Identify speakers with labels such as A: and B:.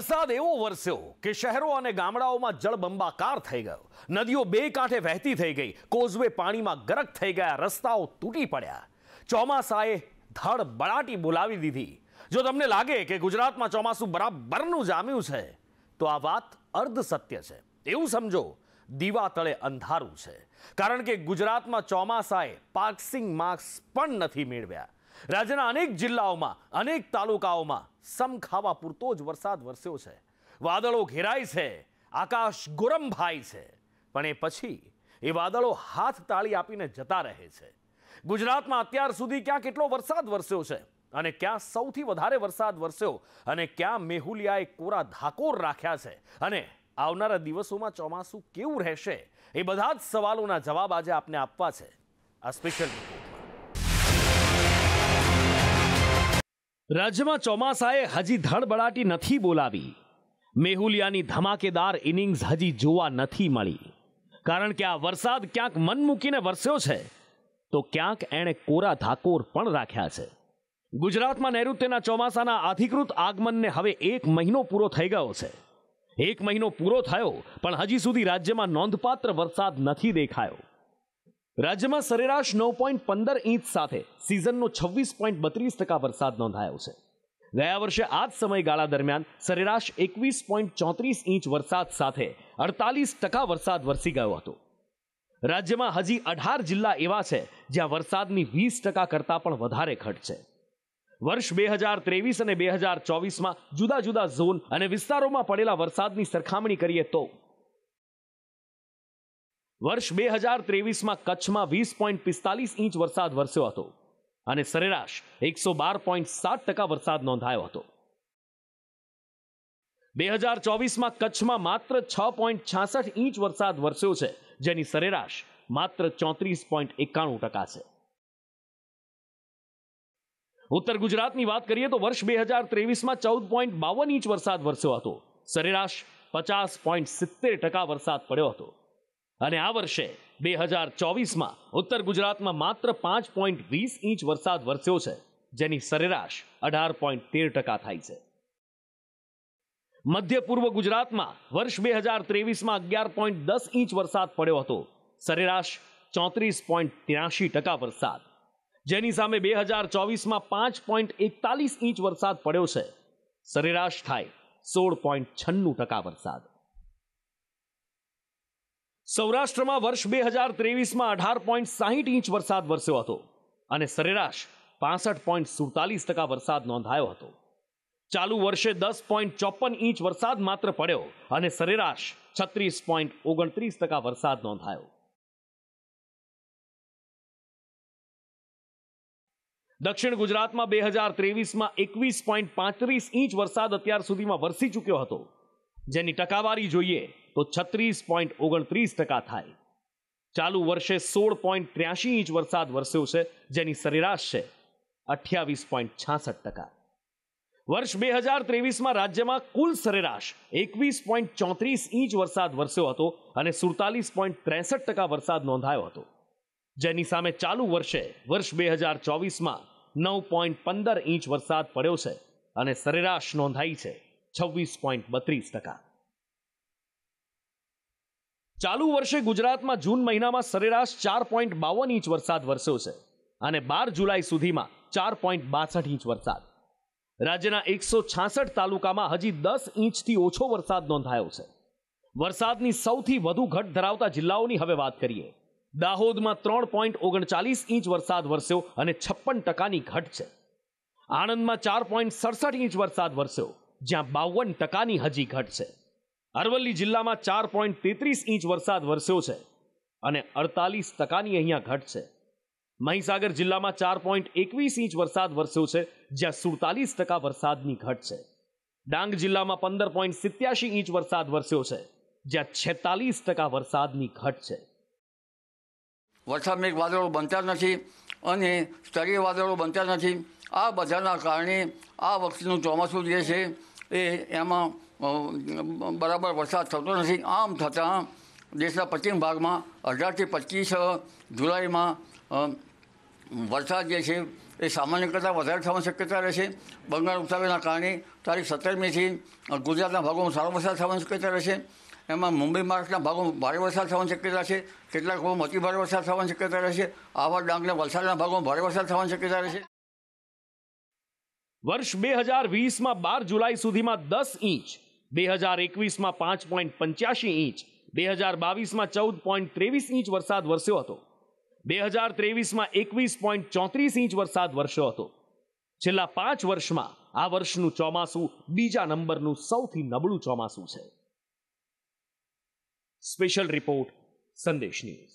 A: વરસાદ એવો વરસ્યો કે શહેરો અને ગામડાઓમાં જળબંબાકાર થઈ ગયો નદીઓ બે કાંઠે વહેતી થઈ ગઈ કોઝવે પાણીમાં ગરક થઈ ગયા રસ્તાઓ તૂટી પડ્યા ચોમાસાએ ધડ બળાટી બોલાવી દીધી જો તમને લાગે કે ગુજરાતમાં ચોમાસું બરાબરનું જામ્યું છે તો આ વાત અર્ધ સત્ય છે એવું સમજો દીવા તળે અંધારું છે કારણ કે ગુજરાતમાં ચોમાસાએ પાસિંગ માર્ક્સ પણ નથી મેળવ્યા રાજ્યના અનેક જિલ્લાઓમાં અનેક તાલુકાઓમાં સમખાવા પૂરતો જ વરસાદ વરસ્યો છે વાદળો ઘેરાય છે આકાશ ગોરંભાય છે પણ એ પછી એ વાદળો હાથ તાળી આપીને જતા રહે છે ગુજરાતમાં અત્યાર સુધી ક્યાં કેટલો વરસાદ વરસ્યો છે અને ક્યાં સૌથી વધારે વરસાદ વરસ્યો અને ક્યાં મેહુલિયાએ કોરા ધાકોર રાખ્યા છે અને આવનારા દિવસોમાં ચોમાસું કેવું રહેશે એ બધા જ સવાલોના જવાબ આજે આપને આપવા છે આ સ્પેશિયલ રિપોર્ટ રાજ્યમાં ચોમાસાએ હજી ધડબડાટી નથી બોલાવી મેહુલિયાની ધમાકેદાર ઇનિંગ્સ હજી જોવા નથી મળી કારણ કે આ વરસાદ ક્યાંક મન મૂકીને વરસ્યો છે તો ક્યાંક એણે કોરા ધાકોર પણ રાખ્યા છે ગુજરાતમાં નૈઋત્યના ચોમાસાના અધિકૃત આગમનને હવે એક મહિનો પૂરો થઈ ગયો છે એક મહિનો પૂરો થયો પણ હજી સુધી રાજ્યમાં નોંધપાત્ર વરસાદ નથી દેખાયો રાજ્યમાં સરેરાશ નવ પોઈન્ટ પંદર ઇંચ સાથે સિઝનનો છવ્વીસ પોઈન્ટ બત્રીસ ટકા વરસાદ નોંધાયો છે ગયા વર્ષે આ જ સમયગાળા દરમિયાન સરેરાશ એકવીસ પોઈન્ટ ચોત્રીસ ઇંચ વરસાદ સાથે અડતાલીસ ટકા વરસાદ વરસી ગયો હતો રાજ્યમાં હજી અઢાર જિલ્લા એવા છે જ્યાં વરસાદની વીસ ટકા કરતાં પણ વધારે ઘટ છે વર્ષ બે હજાર ત્રેવીસ અને બે હજાર ચોવીસમાં જુદા જુદા ઝોન અને વિસ્તારોમાં પડેલા વરસાદની સરખામણી કરીએ તો વર્ષ બે હજાર ત્રેવીસમાં કચ્છમાં વીસ પોઈન્ટ પિસ્તાલીસ ઇંચ વરસાદ વરસ્યો હતો અને સરેરાશ એકસો બાર પોઈન્ટ સાત ટકા વરસાદ નોંધાયો હતો બે હજાર ચોવીસમાં કચ્છમાં માત્ર છ પોઈન્ટ છાસઠ ઇંચ વરસાદ વરસ્યો છે જેની સરેરાશ માત્ર ચોત્રીસ પોઈન્ટ એકાણું ટકા છે ઉત્તર ગુજરાતની વાત કરીએ તો વર્ષ બે હજાર ત્રેવીસમાં ચૌદ પોઈન્ટ બાવન ઇંચ વરસાદ વરસ્યો હતો સરેરાશ પચાસ પોઈન્ટ સિત્તેર ટકા વરસાદ પડ્યો હતો અને આ વર્ષે બે હજાર ચોવીસમાં ઉત્તર ગુજરાતમાં માત્ર પાંચ પોઈન્ટ વીસ ઇંચ વરસાદ વરસ્યો છે જેની સરેરાશ અઢાર પોઈન્ટ તેર ટકા થાય છે મધ્ય પૂર્વ ગુજરાતમાં વર્ષ બે હજાર ત્રેવીસમાં અગિયાર પોઈન્ટ દસ ઇંચ વરસાદ પડ્યો હતો સરેરાશ ચોત્રીસ પોઈન્ટ ત્યાસી ટકા વરસાદ જેની સામે બે હજાર ચોવીસમાં પાંચ પોઈન્ટ એકતાલીસ ઇંચ વરસાદ પડ્યો છે સરેરાશ થાય સોળ પોઈન્ટ છન્નું ટકા વરસાદ સૌરાષ્ટ્રમાં વર્ષ બે હજાર ત્રેવીસમાં અઢાર પોઈન્ટ સાહીઠ ઇંચ વરસાદ વરસ્યો હતો અને સરેરાશ પાસઠ પોઈન્ટ સુડતાલીસ ટકા વરસાદ નોંધાયો હતો ચાલુ વર્ષે દસ પોઈન્ટ ચોપન ઇંચ વરસાદ માત્ર પડ્યો અને સરેરાશ છત્રીસ પોઈન્ટ ઓગણત્રીસ ટકા વરસાદ નોંધાયો દક્ષિણ ગુજરાતમાં બે હજાર ત્રેવીસમાં એકવીસ પોઈન્ટ પાંત્રીસ ઇંચ વરસાદ અત્યાર સુધીમાં વરસી ચૂક્યો હતો જેની ટકાવારી જોઈએ તો છત્રીસ પોઈન્ટ ઓગણત્રીસ ટકા થાય ચાલુ વર્ષે સોળ પોઈન્ટ ત્ર્યાસી ઇંચ વરસાદ વરસ્યો છે જેની સરેરાશ છે અઠ્યાવીસ પોઈન્ટ છાસઠ ટકા વર્ષ બે હજાર ત્રેવીસમાં રાજ્યમાં કુલ સરેરાશ એકવીસ પોઈન્ટ ચોત્રીસ ઇંચ વરસાદ વરસ્યો હતો અને સુડતાલીસ પોઈન્ટ ત્રેસઠ ટકા વરસાદ નોંધાયો હતો જેની સામે ચાલુ વર્ષે વર્ષ બે હજાર ચોવીસમાં નવ પોઈન્ટ પંદર ઇંચ વરસાદ પડ્યો છે અને સરેરાશ નોંધાઈ છે છવ્વીસ પોઈન્ટ બત્રીસ ટકા ચાલુ વર્ષે ગુજરાતમાં જૂન મહિનામાં સરેરાશ ચાર પોઈન્ટ બાવન ઇંચ વરસાદ વરસ્યો છે અને બાર જુલાઈ સુધીમાં ચાર પોઈન્ટ બાસઠ ઇંચ વરસાદ રાજ્યના એકસો છાસઠ તાલુકામાં હજી દસ ઇંચથી ઓછો વરસાદ નોંધાયો છે વરસાદની સૌથી વધુ ઘટ ધરાવતા જિલ્લાઓની હવે વાત કરીએ દાહોદમાં ત્રણ પોઈન્ટ ઓગણચાલીસ ઇંચ વરસાદ વરસ્યો અને છપ્પન ટકાની ઘટ છે આણંદમાં ચાર પોઈન્ટ સડસઠ ઇંચ વરસાદ વરસ્યો જ્યાં બાવન ટકાની હજી ઘટશે અરવલ્લી જિલ્લામાં ચાર પોઈન્ટ તેત્રીસ ઇંચ વરસાદ વરસ્યો છે અને અડતાલીસ ટકાની અહીંયા ઘટ છે મહીસાગર જિલ્લામાં ચાર પોઈન્ટ એકવીસ ઇંચ વરસાદ વરસ્યો છે જ્યાં સુડતાલીસ ટકા વરસાદની ઘટ છે ડાંગ જિલ્લામાં પંદર પોઈન્ટ સિત્યાસી ઇંચ વરસાદ વરસ્યો છે જ્યાં છેતાલીસ ટકા વરસાદની ઘટ છે
B: વરસાદમેઘ વાદળો બનતા નથી અને સ્તરીય વાદળો બનતા નથી આ બધાના કારણે આ વખતનું ચોમાસું જે છે એ એમાં બરાબર વરસાદ થતો નથી આમ થતાં દેશના પશ્ચિમ ભાગમાં અઢારથી પચીસ જુલાઈમાં વરસાદ જે છે એ સામાન્ય કરતાં વધારે થવાની શક્યતા રહેશે બંગાળ ઉપસાગરના કારણે તારીખ સત્તરમીથી ગુજરાતના ભાગોમાં સારો વરસાદ થવાની શક્યતા રહેશે એમાં મુંબઈ મહારાષ્ટ્રના ભાગોમાં ભારે વરસાદ થવાની શક્યતા છે કેટલાક ભાગોમાં અતિ ભારે વરસાદ થવાની શક્યતા રહેશે આવા ડાંગના વલસાડના ભાગોમાં ભારે વરસાદ થવાની શક્યતા રહેશે
A: વર્ષ બે હજાર વીસમાં બાર જુલાઈ સુધીમાં દસ ઇંચ બે હજાર એકવીસમાં પાંચ પોઈન્ટ પંચ્યાસી ઇંચ બે હજાર બાવીસમાં ચૌદ પોઈન્ટ ત્રેવીસ ઇંચ વરસાદ વરસ્યો હતો બે હજાર ત્રેવીસમાં એકવીસ પોઈન્ટ ચોત્રીસ ઇંચ વરસાદ વરસ્યો હતો છેલ્લા પાંચ વર્ષમાં આ વર્ષનું ચોમાસું બીજા નંબરનું સૌથી નબળું ચોમાસું છે સ્પેશિયલ રિપોર્ટ સંદેશ ન્યૂઝ